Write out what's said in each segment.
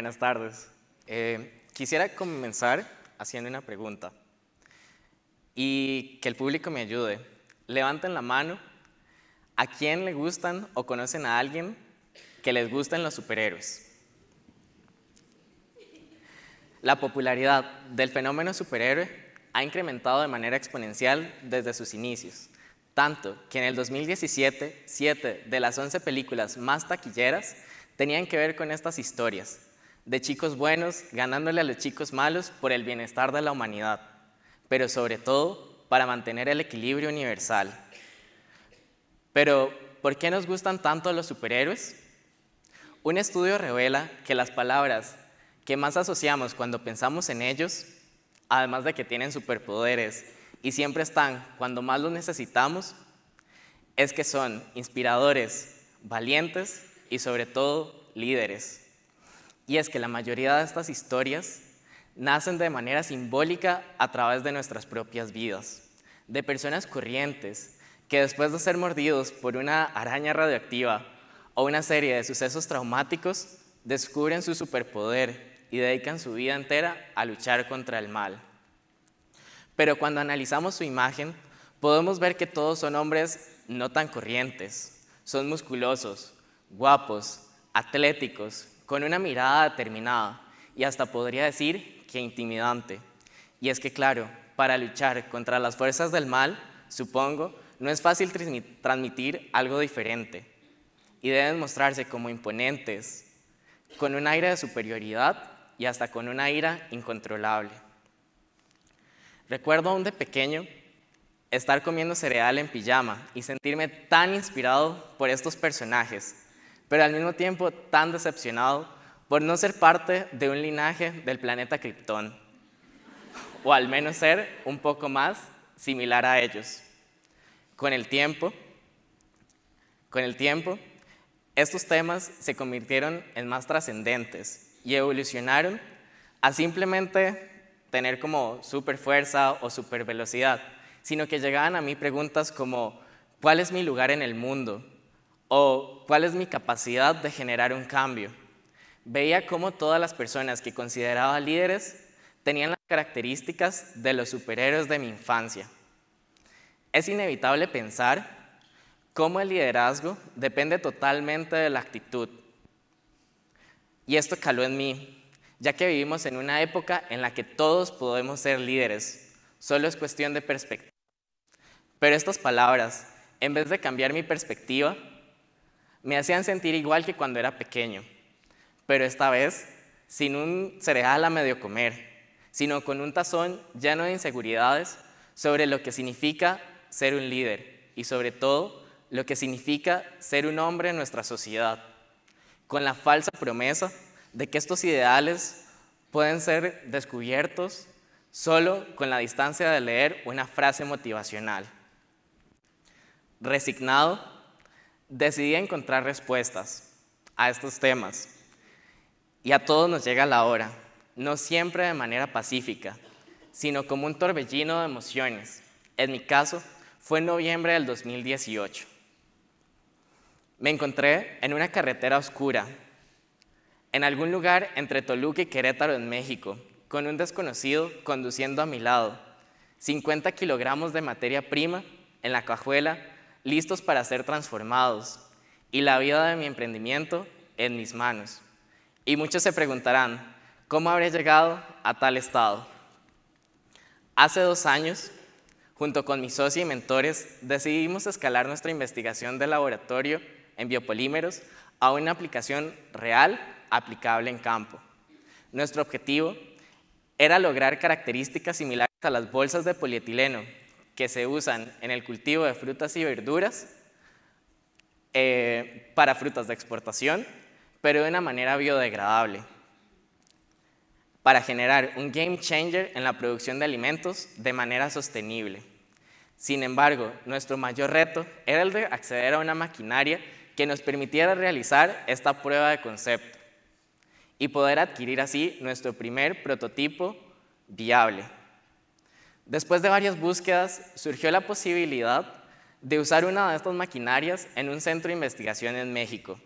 Buenas tardes. Eh, quisiera comenzar haciendo una pregunta y que el público me ayude. Levanten la mano a quién le gustan o conocen a alguien que les gusten los superhéroes. La popularidad del fenómeno superhéroe ha incrementado de manera exponencial desde sus inicios, tanto que en el 2017, 7 de las 11 películas más taquilleras tenían que ver con estas historias, de chicos buenos ganándole a los chicos malos por el bienestar de la humanidad, pero sobre todo para mantener el equilibrio universal. Pero, ¿por qué nos gustan tanto los superhéroes? Un estudio revela que las palabras que más asociamos cuando pensamos en ellos, además de que tienen superpoderes y siempre están cuando más los necesitamos, es que son inspiradores, valientes y sobre todo líderes y es que la mayoría de estas historias nacen de manera simbólica a través de nuestras propias vidas, de personas corrientes que después de ser mordidos por una araña radioactiva o una serie de sucesos traumáticos, descubren su superpoder y dedican su vida entera a luchar contra el mal. Pero cuando analizamos su imagen, podemos ver que todos son hombres no tan corrientes, son musculosos, guapos, atléticos, con una mirada determinada y hasta podría decir que intimidante. Y es que claro, para luchar contra las fuerzas del mal, supongo, no es fácil transmitir algo diferente y deben mostrarse como imponentes, con un aire de superioridad y hasta con una ira incontrolable. Recuerdo aún de pequeño estar comiendo cereal en pijama y sentirme tan inspirado por estos personajes pero al mismo tiempo tan decepcionado por no ser parte de un linaje del planeta Krypton, o al menos ser un poco más similar a ellos. Con el tiempo, con el tiempo, estos temas se convirtieron en más trascendentes y evolucionaron a simplemente tener como super fuerza o super velocidad, sino que llegaban a mí preguntas como, ¿cuál es mi lugar en el mundo? o cuál es mi capacidad de generar un cambio. Veía cómo todas las personas que consideraba líderes tenían las características de los superhéroes de mi infancia. Es inevitable pensar cómo el liderazgo depende totalmente de la actitud. Y esto caló en mí, ya que vivimos en una época en la que todos podemos ser líderes, solo es cuestión de perspectiva. Pero estas palabras, en vez de cambiar mi perspectiva, me hacían sentir igual que cuando era pequeño, pero esta vez sin un cereal a medio comer, sino con un tazón lleno de inseguridades sobre lo que significa ser un líder y sobre todo lo que significa ser un hombre en nuestra sociedad, con la falsa promesa de que estos ideales pueden ser descubiertos solo con la distancia de leer una frase motivacional. Resignado, decidí encontrar respuestas a estos temas. Y a todos nos llega la hora, no siempre de manera pacífica, sino como un torbellino de emociones. En mi caso, fue en noviembre del 2018. Me encontré en una carretera oscura, en algún lugar entre Toluca y Querétaro en México, con un desconocido conduciendo a mi lado, 50 kilogramos de materia prima en la cajuela listos para ser transformados y la vida de mi emprendimiento en mis manos. Y muchos se preguntarán, ¿cómo habré llegado a tal estado? Hace dos años, junto con mis socios y mentores, decidimos escalar nuestra investigación de laboratorio en biopolímeros a una aplicación real aplicable en campo. Nuestro objetivo era lograr características similares a las bolsas de polietileno que se usan en el cultivo de frutas y verduras eh, para frutas de exportación, pero de una manera biodegradable, para generar un game changer en la producción de alimentos de manera sostenible. Sin embargo, nuestro mayor reto era el de acceder a una maquinaria que nos permitiera realizar esta prueba de concepto y poder adquirir así nuestro primer prototipo viable. Después de varias búsquedas, surgió la posibilidad de usar una de estas maquinarias en un centro de investigación en México.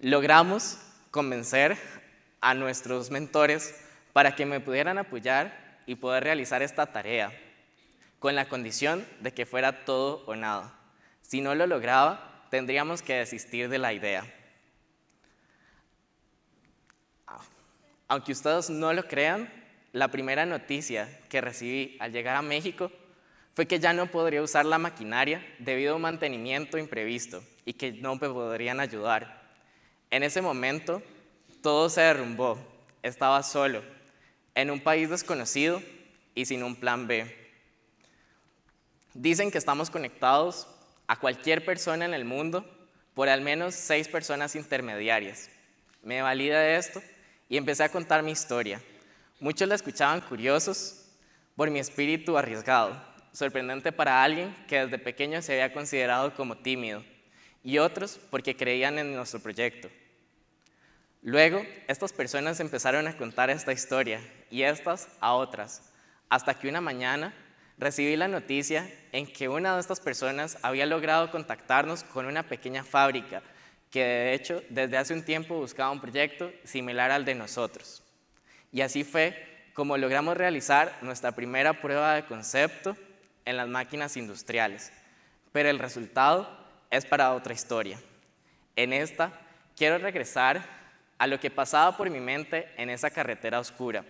Logramos convencer a nuestros mentores para que me pudieran apoyar y poder realizar esta tarea, con la condición de que fuera todo o nada. Si no lo lograba, tendríamos que desistir de la idea. Ah, aunque ustedes no lo crean, la primera noticia que recibí al llegar a México fue que ya no podría usar la maquinaria debido a un mantenimiento imprevisto y que no me podrían ayudar. En ese momento, todo se derrumbó. Estaba solo, en un país desconocido y sin un plan B. Dicen que estamos conectados a cualquier persona en el mundo por al menos seis personas intermediarias. Me valida esto y empecé a contar mi historia Muchos la escuchaban curiosos por mi espíritu arriesgado, sorprendente para alguien que desde pequeño se había considerado como tímido, y otros porque creían en nuestro proyecto. Luego, estas personas empezaron a contar esta historia y estas a otras, hasta que una mañana recibí la noticia en que una de estas personas había logrado contactarnos con una pequeña fábrica que de hecho desde hace un tiempo buscaba un proyecto similar al de nosotros. Y así fue como logramos realizar nuestra primera prueba de concepto en las máquinas industriales. Pero el resultado es para otra historia. En esta quiero regresar a lo que pasaba por mi mente en esa carretera oscura,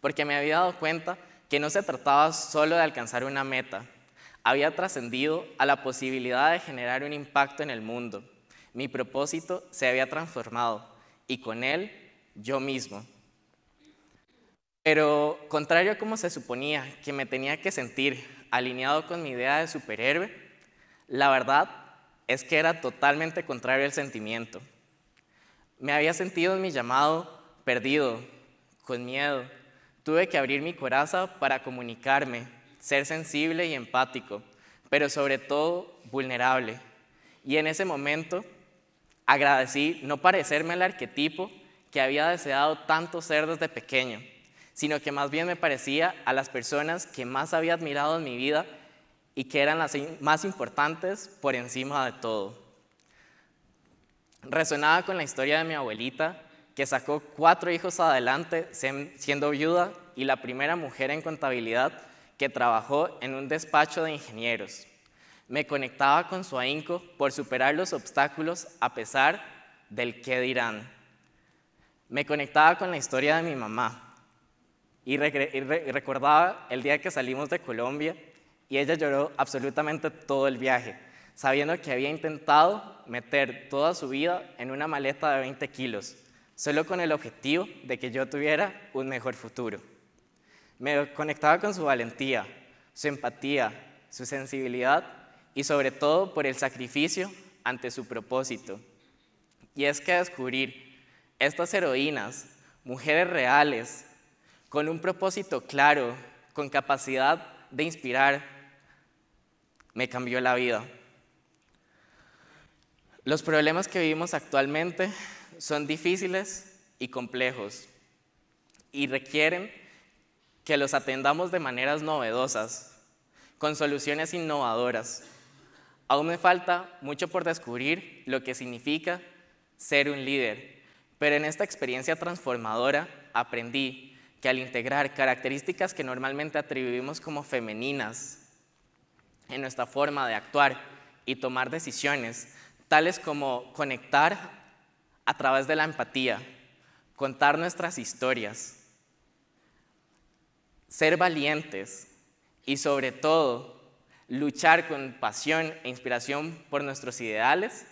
porque me había dado cuenta que no se trataba solo de alcanzar una meta, había trascendido a la posibilidad de generar un impacto en el mundo. Mi propósito se había transformado y con él yo mismo. Pero contrario a como se suponía que me tenía que sentir alineado con mi idea de superhéroe, la verdad es que era totalmente contrario al sentimiento. Me había sentido en mi llamado perdido, con miedo. Tuve que abrir mi coraza para comunicarme, ser sensible y empático, pero sobre todo vulnerable. Y en ese momento agradecí no parecerme al arquetipo que había deseado tanto ser desde pequeño sino que más bien me parecía a las personas que más había admirado en mi vida y que eran las más importantes por encima de todo. Resonaba con la historia de mi abuelita, que sacó cuatro hijos adelante siendo viuda y la primera mujer en contabilidad que trabajó en un despacho de ingenieros. Me conectaba con su ahínco por superar los obstáculos a pesar del qué dirán. Me conectaba con la historia de mi mamá, y, recordaba el día que salimos de Colombia y ella lloró absolutamente todo el viaje, sabiendo que había intentado meter toda su vida en una maleta de 20 kilos, solo con el objetivo de que yo tuviera un mejor futuro. Me conectaba con su valentía, su empatía, su sensibilidad y sobre todo por el sacrificio ante su propósito. Y es que descubrir estas heroínas, mujeres reales, con un propósito claro, con capacidad de inspirar, me cambió la vida. Los problemas que vivimos actualmente son difíciles y complejos y requieren que los atendamos de maneras novedosas, con soluciones innovadoras. Aún me falta mucho por descubrir lo que significa ser un líder, pero en esta experiencia transformadora aprendí al integrar características que normalmente atribuimos como femeninas en nuestra forma de actuar y tomar decisiones, tales como conectar a través de la empatía, contar nuestras historias, ser valientes y sobre todo luchar con pasión e inspiración por nuestros ideales.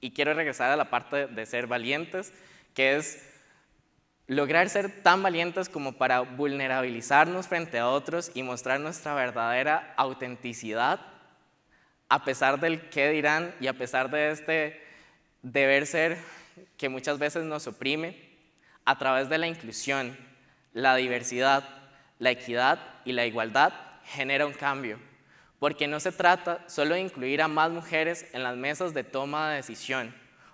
Y quiero regresar a la parte de ser valientes, que es Lograr ser tan valientes como para vulnerabilizarnos frente a otros y mostrar nuestra verdadera autenticidad a pesar del qué dirán y a pesar de este deber ser que muchas veces nos oprime, a través de la inclusión, la diversidad, la equidad y la igualdad genera un cambio, porque no se trata solo de incluir a más mujeres en las mesas de toma de decisión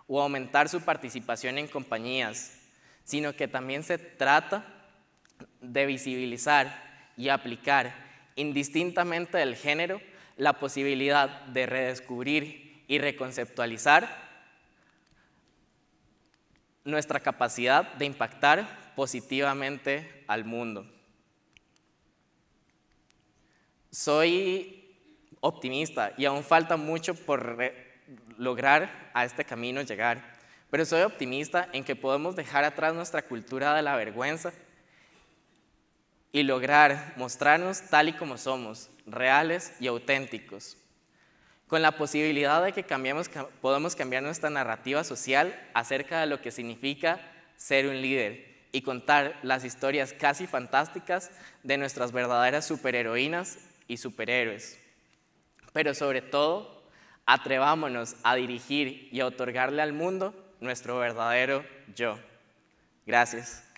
o aumentar su participación en compañías, sino que también se trata de visibilizar y aplicar indistintamente del género la posibilidad de redescubrir y reconceptualizar nuestra capacidad de impactar positivamente al mundo. Soy optimista y aún falta mucho por lograr a este camino llegar, pero soy optimista en que podemos dejar atrás nuestra cultura de la vergüenza y lograr mostrarnos tal y como somos, reales y auténticos, con la posibilidad de que podamos cambiar nuestra narrativa social acerca de lo que significa ser un líder y contar las historias casi fantásticas de nuestras verdaderas superheroínas y superhéroes. Pero sobre todo, atrevámonos a dirigir y a otorgarle al mundo nuestro verdadero yo. Gracias.